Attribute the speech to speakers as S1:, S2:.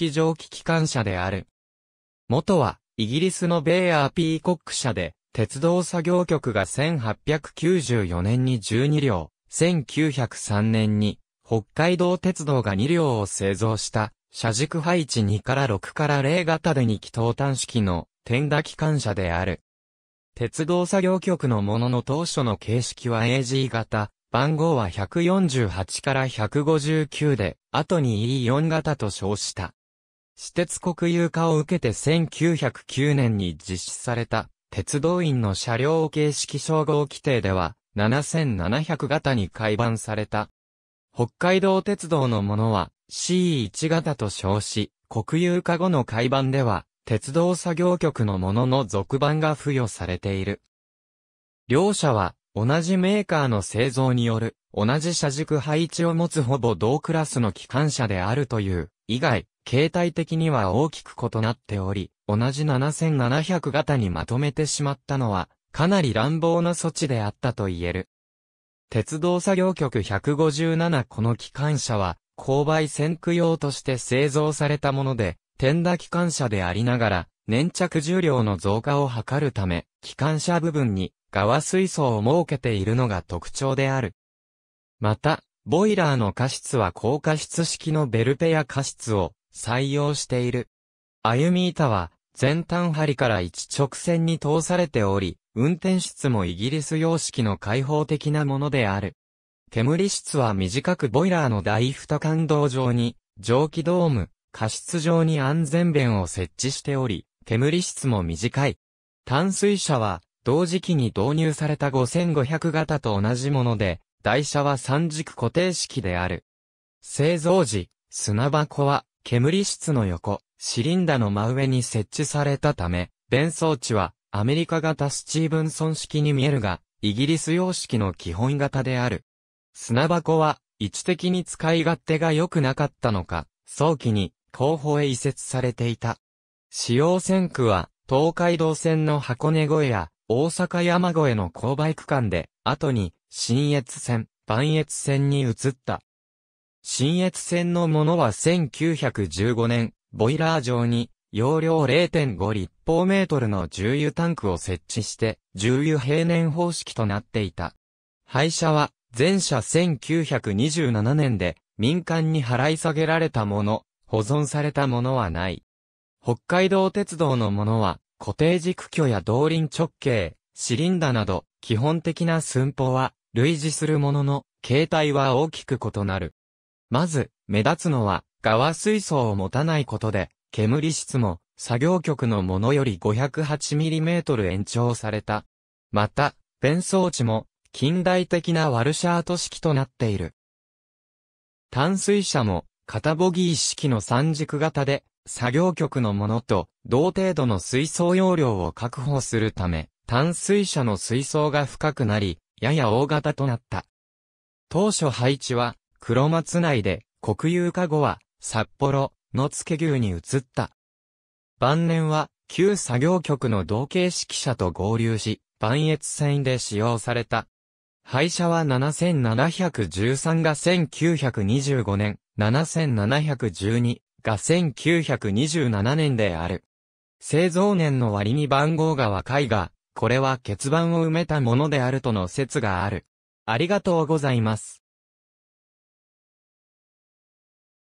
S1: 式蒸気機関車である。元は、イギリスのベーアー・ピーコック社で、鉄道作業局が1894年に12両、1903年に、北海道鉄道が2両を製造した、車軸配置2から6から0型で2気筒端式の、天打機関車である。鉄道作業局のものの当初の形式は AG 型、番号は148から159で、後に E4 型と称した。私鉄国有化を受けて1909年に実施された、鉄道員の車両形式称号規定では、7700型に改版された。北海道鉄道のものは C1 型と称し、国有化後の改版では、鉄道作業局のものの続版が付与されている。両社は、同じメーカーの製造による、同じ車軸配置を持つほぼ同クラスの機関車であるという、以外、形態的には大きく異なっており、同じ7700型にまとめてしまったのは、かなり乱暴な措置であったと言える。鉄道作業局157この機関車は、購買先駆用として製造されたもので、転打機関車でありながら、粘着重量の増加を図るため、機関車部分に側水槽を設けているのが特徴である。また、ボイラーの加湿は高加湿式のベルペや加湿を採用している。歩み板は、前端針から一直線に通されており、運転室もイギリス様式の開放的なものである。煙室は短くボイラーの大二感動上に、蒸気ドーム、加湿上に安全弁を設置しており、煙室も短い。淡水車は、同時期に導入された5500型と同じもので、台車は三軸固定式である。製造時、砂箱は煙室の横、シリンダの真上に設置されたため、弁装置はアメリカ型スチーブンソン式に見えるが、イギリス様式の基本型である。砂箱は位置的に使い勝手が良くなかったのか、早期に後方へ移設されていた。使用線区は東海道線の箱根越えや大阪山越えの勾配区間で、後に新越線、万越線に移った。新越線のものは1915年、ボイラー上に、容量0.5立方メートルの重油タンクを設置して、重油平年方式となっていた。廃車は、前者1927年で、民間に払い下げられたもの、保存されたものはない。北海道鉄道のものは、固定軸距や動輪直径、シリンダなど、基本的な寸法は、類似するものの、形態は大きく異なる。まず、目立つのは、側水槽を持たないことで、煙室も、作業局のものより 508mm 延長された。また、弁装置も、近代的なワルシャート式となっている。淡水車も、肩ボギー式の三軸型で、作業局のものと同程度の水槽容量を確保するため、淡水車の水槽が深くなり、やや大型となった。当初配置は、黒松内で国有化後は札幌の付牛に移った。晩年は旧作業局の同型指揮者と合流し、万越線で使用された。廃車は7713が1925年、7712が1927年である。製造年の割に番号が若いが、これは欠番を埋めたものであるとの説がある。ありがとうございます。